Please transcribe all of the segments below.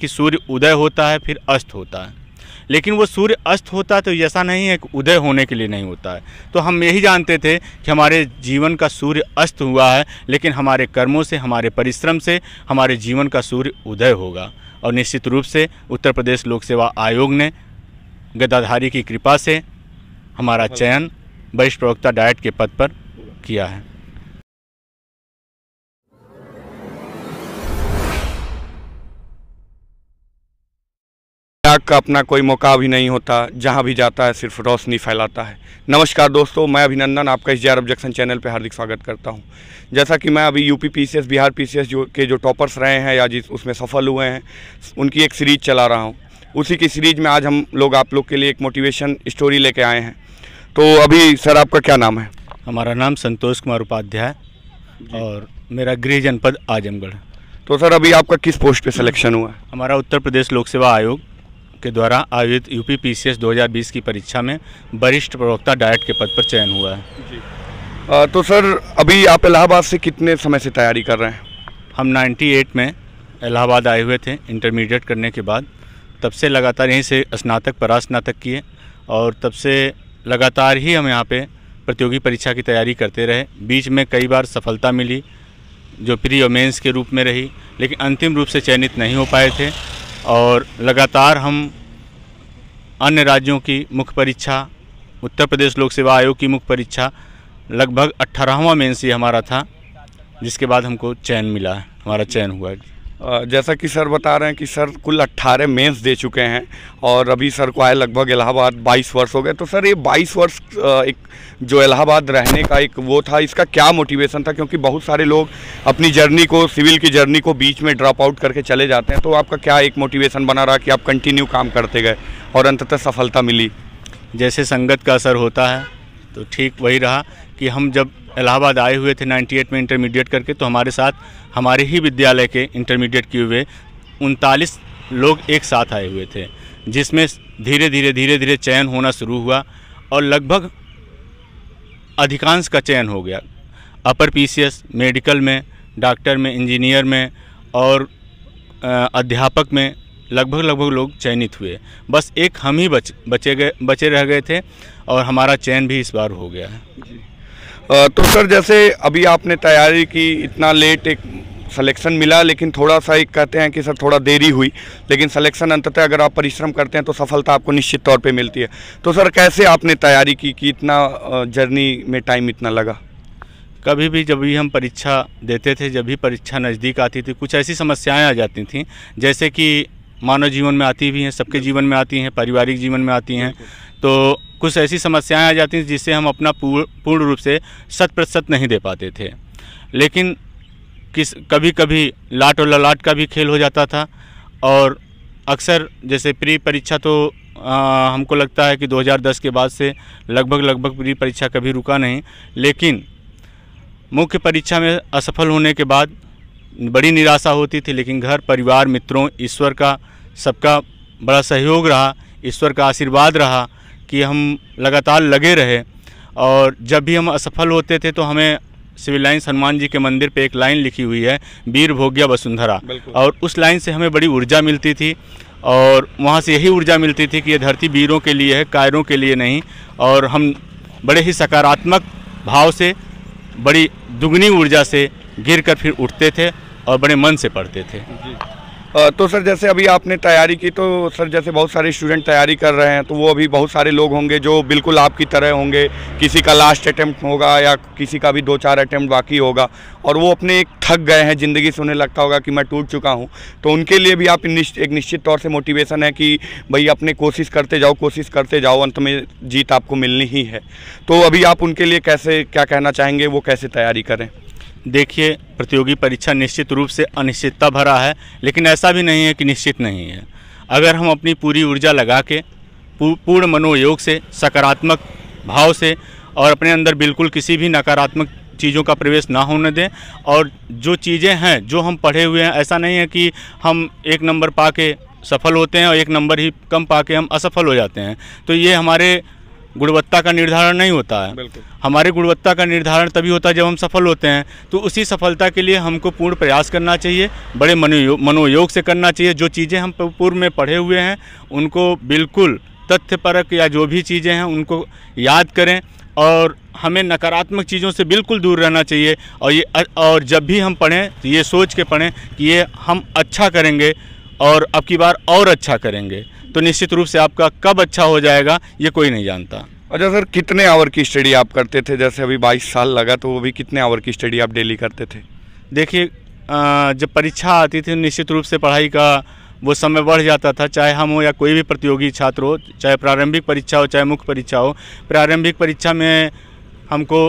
कि सूर्य उदय होता है फिर अस्त होता है लेकिन वो सूर्य अस्त होता है तो ऐसा नहीं है कि उदय होने के लिए नहीं होता है तो हम यही जानते थे कि हमारे जीवन का सूर्य अस्त हुआ है लेकिन हमारे कर्मों से हमारे परिश्रम से हमारे जीवन का सूर्य उदय होगा और निश्चित रूप से उत्तर प्रदेश लोक सेवा आयोग ने गदाधारी की कृपा से हमारा चयन वरिष्ठ प्रवक्ता डायट के पद पर किया है आग का अपना कोई मौका भी नहीं होता जहाँ भी जाता है सिर्फ रोशनी फैलाता है नमस्कार दोस्तों मैं अभिनंदन आपका इस जे आर ऑब्जेक्शन चैनल पर हार्दिक स्वागत करता हूँ जैसा कि मैं अभी यूपी पीसीएस बिहार पीसीएस जो के जो टॉपर्स रहे हैं या जिस उसमें सफल हुए हैं उनकी एक सीरीज चला रहा हूँ उसी की सीरीज में आज हम लोग आप लोग के लिए एक मोटिवेशन स्टोरी लेके आए हैं तो अभी सर आपका क्या नाम है हमारा नाम संतोष कुमार उपाध्याय और मेरा गृह जनपद आजमगढ़ तो सर अभी आपका किस पोस्ट पे सिलेक्शन हुआ है हमारा उत्तर प्रदेश लोक सेवा आयोग के द्वारा आयोजित यू पी 2020 की परीक्षा में वरिष्ठ प्रवक्ता डायट के पद पर चयन हुआ है आ, तो सर अभी आप इलाहाबाद से कितने समय से तैयारी कर रहे हैं हम 98 में इलाहाबाद आए हुए थे इंटरमीडिएट करने के बाद तब से लगातार यहीं से स्नातक परास्नातक किए और तब से लगातार ही हम यहाँ पे प्रतियोगी परीक्षा की तैयारी करते रहे बीच में कई बार सफलता मिली जो प्री और मेंस के रूप में रही लेकिन अंतिम रूप से चयनित नहीं हो पाए थे और लगातार हम अन्य राज्यों की मुख्य परीक्षा उत्तर प्रदेश लोक सेवा आयोग की मुख्य परीक्षा लगभग अट्ठारहवा मेन सी हमारा था जिसके बाद हमको चयन मिला हमारा चयन हुआ जैसा कि सर बता रहे हैं कि सर कुल 18 मेंस दे चुके हैं और अभी सर को आए लगभग इलाहाबाद 22 वर्ष हो गए तो सर ये 22 वर्ष एक जो इलाहाबाद रहने का एक वो था इसका क्या मोटिवेशन था क्योंकि बहुत सारे लोग अपनी जर्नी को सिविल की जर्नी को बीच में ड्रॉप आउट करके चले जाते हैं तो आपका क्या एक मोटिवेशन बना रहा कि आप कंटिन्यू काम करते गए और अंततः सफलता मिली जैसे संगत का असर होता है तो ठीक वही रहा कि हम जब इलाहाबाद आए हुए थे 98 में इंटरमीडिएट करके तो हमारे साथ हमारे ही विद्यालय के इंटरमीडिएट किए हुए उनतालीस लोग एक साथ आए हुए थे जिसमें धीरे धीरे धीरे धीरे चयन होना शुरू हुआ और लगभग अधिकांश का चयन हो गया अपर पीसीएस मेडिकल में डॉक्टर में इंजीनियर में और अध्यापक में लगभग लगभग लोग चयनित हुए बस एक हम ही बच बचे गए बचे रह गए थे और हमारा चयन भी इस बार हो गया है तो सर जैसे अभी आपने तैयारी की इतना लेट एक सलेक्शन मिला लेकिन थोड़ा सा एक कहते हैं कि सर थोड़ा देरी हुई लेकिन सलेक्शन अंततः अगर आप परिश्रम करते हैं तो सफलता आपको निश्चित तौर पे मिलती है तो सर कैसे आपने तैयारी की कि इतना जर्नी में टाइम इतना लगा कभी भी जब भी हम परीक्षा देते थे जब भी परीक्षा नज़दीक आती थी कुछ ऐसी समस्याएँ आ जाती थी जैसे कि मानव जीवन में आती भी हैं सबके जीवन में आती हैं पारिवारिक जीवन में आती हैं तो कुछ ऐसी समस्याएं आ जाती हैं जिससे हम अपना पूर्ण रूप से शत प्रतिशत नहीं दे पाते थे लेकिन किस कभी कभी लाट और ललाट का भी खेल हो जाता था और अक्सर जैसे प्री परीक्षा तो आ, हमको लगता है कि 2010 के बाद से लगभग लगभग प्री परीक्षा कभी रुका नहीं लेकिन मुख्य परीक्षा में असफल होने के बाद बड़ी निराशा होती थी लेकिन घर परिवार मित्रों ईश्वर का सबका बड़ा सहयोग रहा ईश्वर का आशीर्वाद रहा कि हम लगातार लगे रहे और जब भी हम असफल होते थे तो हमें सिविल लाइन्स हनुमान जी के मंदिर पे एक लाइन लिखी हुई है वीर भोग्या वसुंधरा और उस लाइन से हमें बड़ी ऊर्जा मिलती थी और वहाँ से यही ऊर्जा मिलती थी कि ये धरती वीरों के लिए है कायरों के लिए नहीं और हम बड़े ही सकारात्मक भाव से बड़ी दुगनी ऊर्जा से गिर कर फिर उठते थे और बड़े मन से पढ़ते थे तो सर जैसे अभी आपने तैयारी की तो सर जैसे बहुत सारे स्टूडेंट तैयारी कर रहे हैं तो वो अभी बहुत सारे लोग होंगे जो बिल्कुल आपकी तरह होंगे किसी का लास्ट अटैम्प्ट होगा या किसी का भी दो चार अटैम्प्ट बाकी होगा और वो अपने एक थक गए हैं ज़िंदगी से उन्हें लगता होगा कि मैं टूट चुका हूँ तो उनके लिए भी आप निश्च, एक निश्चित तौर से मोटिवेशन है कि भाई अपने कोशिश करते जाओ कोशिश करते जाओ अंत में जीत आपको मिलनी ही है तो अभी आप उनके लिए कैसे क्या कहना चाहेंगे वो कैसे तैयारी करें देखिए प्रतियोगी परीक्षा निश्चित रूप से अनिश्चितता भरा है लेकिन ऐसा भी नहीं है कि निश्चित नहीं है अगर हम अपनी पूरी ऊर्जा लगा के पूर्ण मनोयोग से सकारात्मक भाव से और अपने अंदर बिल्कुल किसी भी नकारात्मक चीज़ों का प्रवेश ना होने दें और जो चीज़ें हैं जो हम पढ़े हुए हैं ऐसा नहीं है कि हम एक नंबर पा के सफल होते हैं और एक नंबर ही कम पा के हम असफल हो जाते हैं तो ये हमारे गुणवत्ता का निर्धारण नहीं होता है हमारे गुणवत्ता का निर्धारण तभी होता है जब हम सफल होते हैं तो उसी सफलता के लिए हमको पूर्ण प्रयास करना चाहिए बड़े मनोयोग मनोयोग से करना चाहिए जो चीज़ें हम पूर्व में पढ़े हुए हैं उनको बिल्कुल तथ्यपरक या जो भी चीज़ें हैं उनको याद करें और हमें नकारात्मक चीज़ों से बिल्कुल दूर रहना चाहिए और ये और जब भी हम पढ़ें तो ये सोच के पढ़ें कि ये हम अच्छा करेंगे और अब की बार और अच्छा करेंगे तो निश्चित रूप से आपका कब अच्छा हो जाएगा ये कोई नहीं जानता अच्छा सर कितने आवर की स्टडी आप करते थे जैसे अभी बाईस साल लगा तो वो भी कितने आवर की स्टडी आप डेली करते थे देखिए जब परीक्षा आती थी निश्चित रूप से पढ़ाई का वो समय बढ़ जाता था चाहे हम हो या कोई भी प्रतियोगी छात्र हो चाहे प्रारंभिक परीक्षा हो चाहे मुख्य परीक्षा हो प्रारंभिक परीक्षा में हमको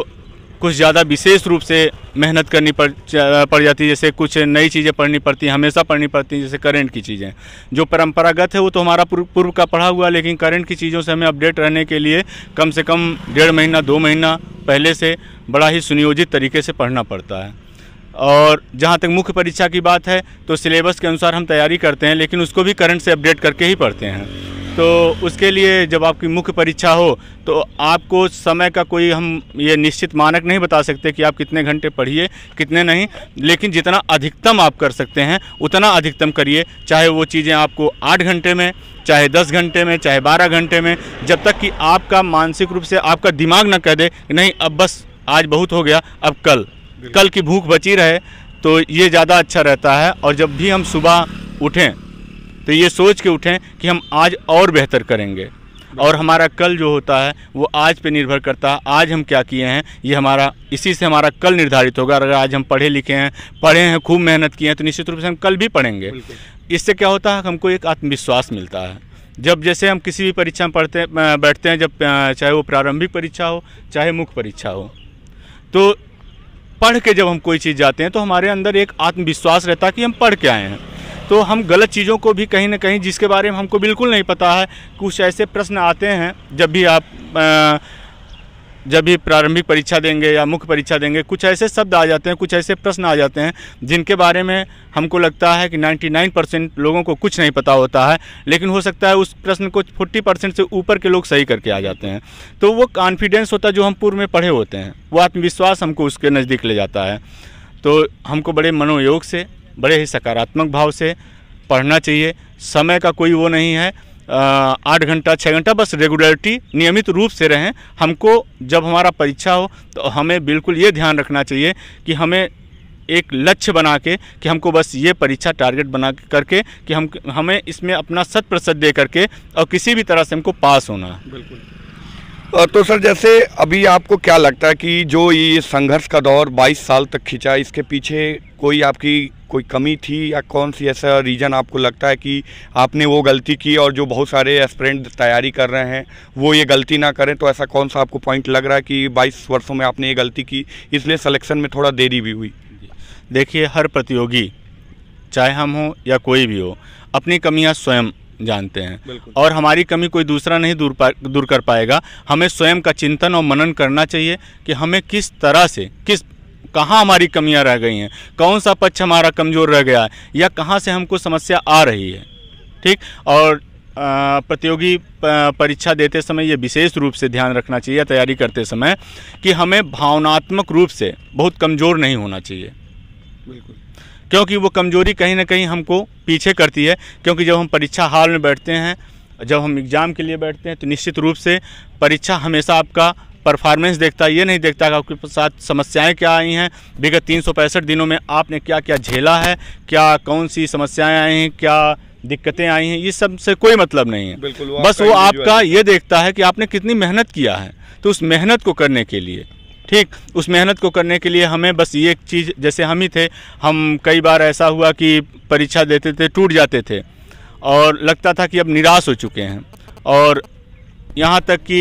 कुछ ज़्यादा विशेष रूप से मेहनत करनी पड़ पड़ जाती है जैसे कुछ नई चीज़ें पढ़नी पड़ती हैं हमेशा पढ़नी पड़ती हैं जैसे करंट की चीज़ें जो परंपरागत है वो तो हमारा पूर्व का पढ़ा हुआ लेकिन करंट की चीज़ों से हमें अपडेट रहने के लिए कम से कम डेढ़ महीना दो महीना पहले से बड़ा ही सुनियोजित तरीके से पढ़ना पड़ता है और जहाँ तक मुख्य परीक्षा की बात है तो सिलेबस के अनुसार हम तैयारी करते हैं लेकिन उसको भी करंट से अपडेट करके ही पढ़ते हैं तो उसके लिए जब आपकी मुख्य परीक्षा हो तो आपको समय का कोई हम ये निश्चित मानक नहीं बता सकते कि आप कितने घंटे पढ़िए कितने नहीं लेकिन जितना अधिकतम आप कर सकते हैं उतना अधिकतम करिए चाहे वो चीज़ें आपको आठ घंटे में चाहे दस घंटे में चाहे बारह घंटे में जब तक कि आपका मानसिक रूप से आपका दिमाग न कह दे नहीं अब बस आज बहुत हो गया अब कल कल की भूख बची रहे तो ये ज़्यादा अच्छा रहता है और जब भी हम सुबह उठें तो ये सोच के उठें कि हम आज और बेहतर करेंगे और हमारा कल जो होता है वो आज पे निर्भर करता है आज हम क्या किए हैं ये हमारा इसी से हमारा कल निर्धारित होगा अगर आज हम पढ़े लिखे हैं पढ़े हैं खूब मेहनत किए हैं तो निश्चित रूप से हम कल भी पढ़ेंगे इससे क्या होता है हमको एक आत्मविश्वास मिलता है जब जैसे हम किसी भी परीक्षा में पढ़ते बैठते हैं जब चाहे वो प्रारंभिक परीक्षा हो चाहे मुख्य परीक्षा हो तो पढ़ के जब हम कोई चीज़ जाते हैं तो हमारे अंदर एक आत्मविश्वास रहता है कि हम पढ़ के आए हैं तो हम गलत चीज़ों को भी कहीं ना कहीं जिसके बारे में हमको बिल्कुल नहीं पता है कुछ ऐसे प्रश्न आते हैं जब भी आप आ, जब भी प्रारंभिक परीक्षा देंगे या मुख्य परीक्षा देंगे कुछ ऐसे शब्द आ जाते हैं कुछ ऐसे प्रश्न आ जाते हैं जिनके बारे में हमको लगता है कि 99 परसेंट लोगों को कुछ नहीं पता होता है लेकिन हो सकता है उस प्रश्न को 40 परसेंट से ऊपर के लोग सही करके आ जाते हैं तो वो कॉन्फिडेंस होता है जो हम पूर्व में पढ़े होते हैं वो आत्मविश्वास हमको उसके नज़दीक ले जाता है तो हमको बड़े मनोयोग से बड़े ही सकारात्मक भाव से पढ़ना चाहिए समय का कोई वो नहीं है आठ घंटा छः घंटा बस रेगुलरिटी नियमित रूप से रहें हमको जब हमारा परीक्षा हो तो हमें बिल्कुल ये ध्यान रखना चाहिए कि हमें एक लक्ष्य बना के कि हमको बस ये परीक्षा टारगेट बना करके कि हम हमें इसमें अपना शत प्रतिशत दे करके और किसी भी तरह से हमको पास होना बिल्कुल तो सर जैसे अभी आपको क्या लगता है कि जो ये संघर्ष का दौर 22 साल तक खींचा इसके पीछे कोई आपकी कोई कमी थी या कौन सी ऐसा रीज़न आपको लगता है कि आपने वो गलती की और जो बहुत सारे एस्परेंट तैयारी कर रहे हैं वो ये गलती ना करें तो ऐसा कौन सा आपको पॉइंट लग रहा है कि बाईस वर्षों में आपने ये गलती की इसलिए सलेक्शन में थोड़ा देरी भी हुई देखिए हर प्रतियोगी चाहे हम हो या कोई भी हो अपनी कमियाँ स्वयं जानते हैं और हमारी कमी कोई दूसरा नहीं दूर दूर कर पाएगा हमें स्वयं का चिंतन और मनन करना चाहिए कि हमें किस तरह से किस कहाँ हमारी कमियाँ रह गई हैं कौन सा पक्ष हमारा कमज़ोर रह गया है या कहाँ से हमको समस्या आ रही है ठीक और प्रतियोगी परीक्षा देते समय ये विशेष रूप से ध्यान रखना चाहिए तैयारी करते समय कि हमें भावनात्मक रूप से बहुत कमज़ोर नहीं होना चाहिए बिल्कुल क्योंकि वो कमज़ोरी कहीं ना कहीं हमको पीछे करती है क्योंकि जब हम परीक्षा हॉल में बैठते हैं जब हम एग्ज़ाम के लिए बैठते हैं तो निश्चित रूप से परीक्षा हमेशा आपका परफॉर्मेंस देखता है ये नहीं देखता आपके साथ समस्याएं क्या आई हैं विगत तीन दिनों में आपने क्या क्या झेला है क्या कौन सी समस्याएं आई हैं क्या दिक्कतें आई हैं ये सब से कोई मतलब नहीं है बिल्कुल वो बस वो आपका ये देखता है कि आपने कितनी मेहनत किया है तो उस मेहनत को करने के लिए ठीक उस मेहनत को करने के लिए हमें बस ये एक चीज़ जैसे हम ही थे हम कई बार ऐसा हुआ कि परीक्षा देते थे टूट जाते थे और लगता था कि अब निराश हो चुके हैं और यहाँ तक कि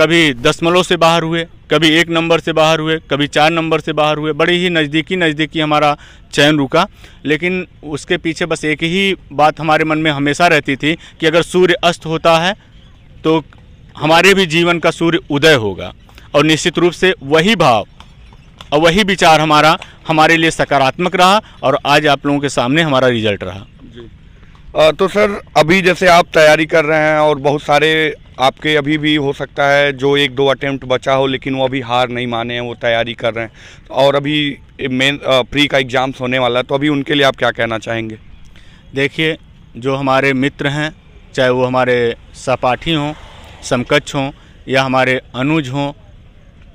कभी दशमलव से बाहर हुए कभी एक नंबर से बाहर हुए कभी चार नंबर से बाहर हुए बड़ी ही नज़दीकी नज़दीकी हमारा चयन रुका लेकिन उसके पीछे बस एक ही बात हमारे मन में हमेशा रहती थी कि अगर सूर्य अस्त होता है तो हमारे भी जीवन का सूर्य उदय होगा और निश्चित रूप से वही भाव और वही विचार हमारा हमारे लिए सकारात्मक रहा और आज आप लोगों के सामने हमारा रिजल्ट रहा तो सर अभी जैसे आप तैयारी कर रहे हैं और बहुत सारे आपके अभी भी हो सकता है जो एक दो अटेम्प्ट बचा हो लेकिन वो अभी हार नहीं माने हैं वो तैयारी कर रहे हैं और अभी मेन प्री का एग्ज़ाम्स होने वाला है तो अभी उनके लिए आप क्या कहना चाहेंगे देखिए जो हमारे मित्र हैं चाहे वो हमारे सहपाठी हों समकक्ष हों या हमारे अनुज हों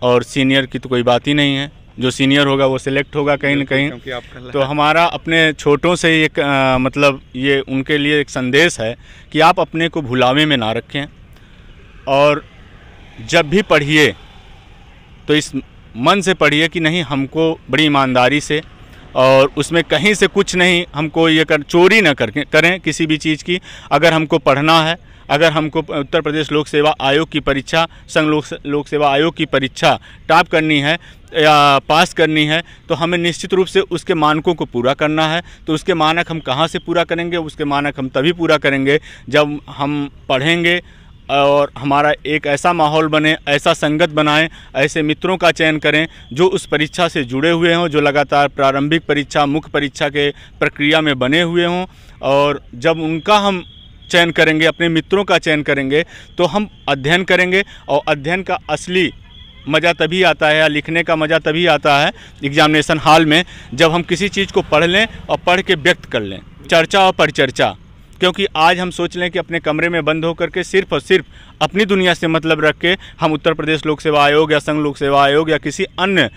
और सीनियर की तो कोई बात ही नहीं है जो सीनियर होगा वो सिलेक्ट होगा कहीं ना कहीं तो हमारा अपने छोटों से एक आ, मतलब ये उनके लिए एक संदेश है कि आप अपने को भुलावे में ना रखें और जब भी पढ़िए तो इस मन से पढ़िए कि नहीं हमको बड़ी ईमानदारी से और उसमें कहीं से कुछ नहीं हमको ये कर चोरी ना करके करें किसी भी चीज़ की अगर हमको पढ़ना है अगर हमको उत्तर प्रदेश लोक सेवा आयोग की परीक्षा संघ लोक लोक सेवा आयोग की परीक्षा टाप करनी है या पास करनी है तो हमें निश्चित रूप से उसके मानकों को पूरा करना है तो उसके मानक हम कहाँ से पूरा करेंगे उसके मानक हम तभी पूरा करेंगे जब हम पढ़ेंगे और हमारा एक ऐसा माहौल बने ऐसा संगत बनाएं ऐसे मित्रों का चयन करें जो उस परीक्षा से जुड़े हुए हों जो लगातार प्रारंभिक परीक्षा मुख्य परीक्षा के प्रक्रिया में बने हुए हों और जब उनका हम चयन करेंगे अपने मित्रों का चयन करेंगे तो हम अध्ययन करेंगे और अध्ययन का असली मज़ा तभी आता है या लिखने का मज़ा तभी आता है एग्ज़ामिनेशन हॉल में जब हम किसी चीज़ को पढ़ लें और पढ़ के व्यक्त कर लें चर्चा और परिचर्चा क्योंकि आज हम सोच लें कि अपने कमरे में बंद होकर के सिर्फ और सिर्फ अपनी दुनिया से मतलब रख के हम उत्तर प्रदेश लोक सेवा आयोग या संघ लोक सेवा आयोग या किसी अन्य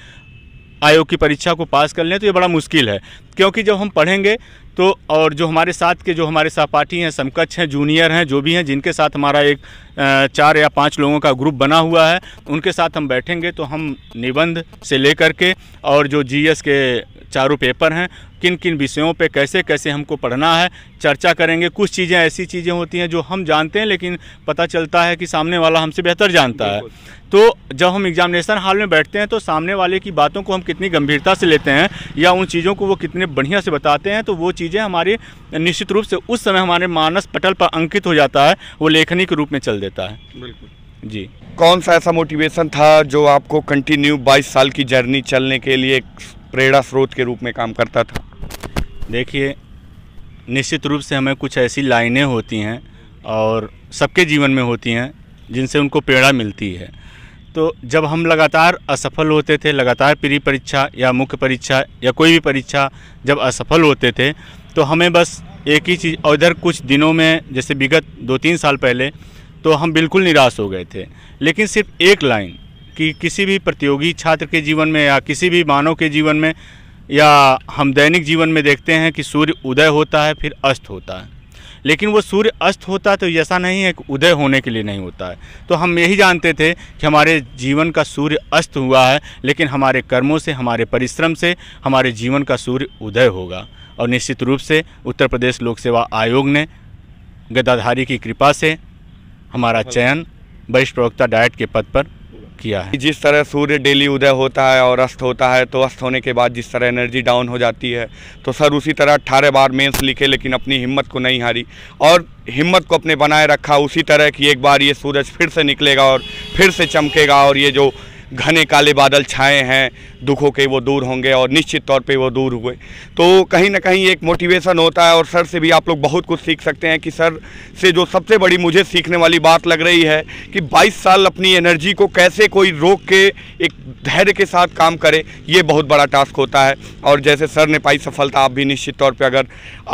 आयोग की परीक्षा को पास कर लें तो ये बड़ा मुश्किल है क्योंकि जब हम पढ़ेंगे तो और जो हमारे साथ के जो हमारे सहपाठी हैं समकक्ष हैं जूनियर हैं जो भी हैं जिनके साथ हमारा एक चार या पाँच लोगों का ग्रुप बना हुआ है उनके साथ हम बैठेंगे तो हम निबंध से लेकर के और जो जीएस के चारों पेपर हैं किन किन विषयों पे कैसे कैसे हमको पढ़ना है चर्चा करेंगे कुछ चीज़ें ऐसी चीज़ें होती हैं जो हम जानते हैं लेकिन पता चलता है कि सामने वाला हमसे बेहतर जानता है तो जब हम एग्जामिनेशन हॉल में बैठते हैं तो सामने वाले की बातों को हम कितनी गंभीरता से लेते हैं या उन चीज़ों को वो कितने बढ़िया से बताते हैं तो वो चीज़ें हमारी निश्चित रूप से उस समय हमारे मानस पटल पर अंकित हो जाता है वो लेखनी के रूप में चल देता है बिल्कुल जी कौन सा ऐसा मोटिवेशन था जो आपको कंटिन्यू 22 साल की जर्नी चलने के लिए प्रेरणा स्रोत के रूप में काम करता था देखिए निश्चित रूप से हमें कुछ ऐसी लाइनें होती हैं और सबके जीवन में होती हैं जिनसे उनको प्रेरणा मिलती है तो जब हम लगातार असफल होते थे लगातार प्री परीक्षा या मुख्य परीक्षा या कोई भी परीक्षा जब असफल होते थे तो हमें बस एक ही चीज़ और इधर कुछ दिनों में जैसे विगत दो तीन साल पहले तो हम बिल्कुल निराश हो गए थे लेकिन सिर्फ एक लाइन कि किसी भी प्रतियोगी छात्र के जीवन में या किसी भी मानव के जीवन में या हम दैनिक जीवन में देखते हैं कि सूर्य उदय होता है फिर अस्त होता है लेकिन वो सूर्य अस्त होता तो ऐसा नहीं है कि उदय होने के लिए नहीं होता है तो हम यही जानते थे कि हमारे जीवन का सूर्य अस्त हुआ है लेकिन हमारे कर्मों से हमारे परिश्रम से हमारे जीवन का सूर्य उदय होगा और निश्चित रूप से उत्तर प्रदेश लोक सेवा आयोग ने गदाधारी की कृपा से हमारा चयन वरिष्ठ प्रवक्ता डायट के पद पर किया है जिस तरह सूर्य डेली उदय होता है और अस्त होता है तो अस्त होने के बाद जिस तरह एनर्जी डाउन हो जाती है तो सर उसी तरह अट्ठारह बार मेंस लिखे लेकिन अपनी हिम्मत को नहीं हारी और हिम्मत को अपने बनाए रखा उसी तरह कि एक बार ये सूरज फिर से निकलेगा और फिर से चमकेगा और ये जो घने काले बादल छाए हैं दुखों के वो दूर होंगे और निश्चित तौर पे वो दूर हुए तो कहीं ना कहीं एक मोटिवेशन होता है और सर से भी आप लोग बहुत कुछ सीख सकते हैं कि सर से जो सबसे बड़ी मुझे सीखने वाली बात लग रही है कि 22 साल अपनी एनर्जी को कैसे कोई रोक के एक धैर्य के साथ काम करे ये बहुत बड़ा टास्क होता है और जैसे सर ने पाई सफलता आप भी निश्चित तौर पर अगर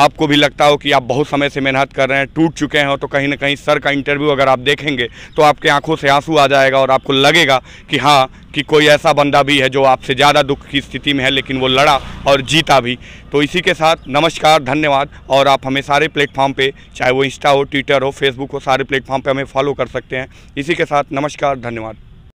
आपको भी लगता हो कि आप बहुत समय से मेहनत कर रहे हैं टूट चुके हैं तो कहीं ना कहीं सर का इंटरव्यू अगर आप देखेंगे तो आपके आंखों से आंसू आ जाएगा और आपको लगेगा कि हाँ कि कोई ऐसा बंदा भी है जो आपसे ज़्यादा दुख की स्थिति में है लेकिन वो लड़ा और जीता भी तो इसी के साथ नमस्कार धन्यवाद और आप हमें सारे प्लेटफॉर्म पे चाहे वो इंस्टा हो ट्विटर हो फेसबुक हो सारे प्लेटफॉर्म पे हमें फॉलो कर सकते हैं इसी के साथ नमस्कार धन्यवाद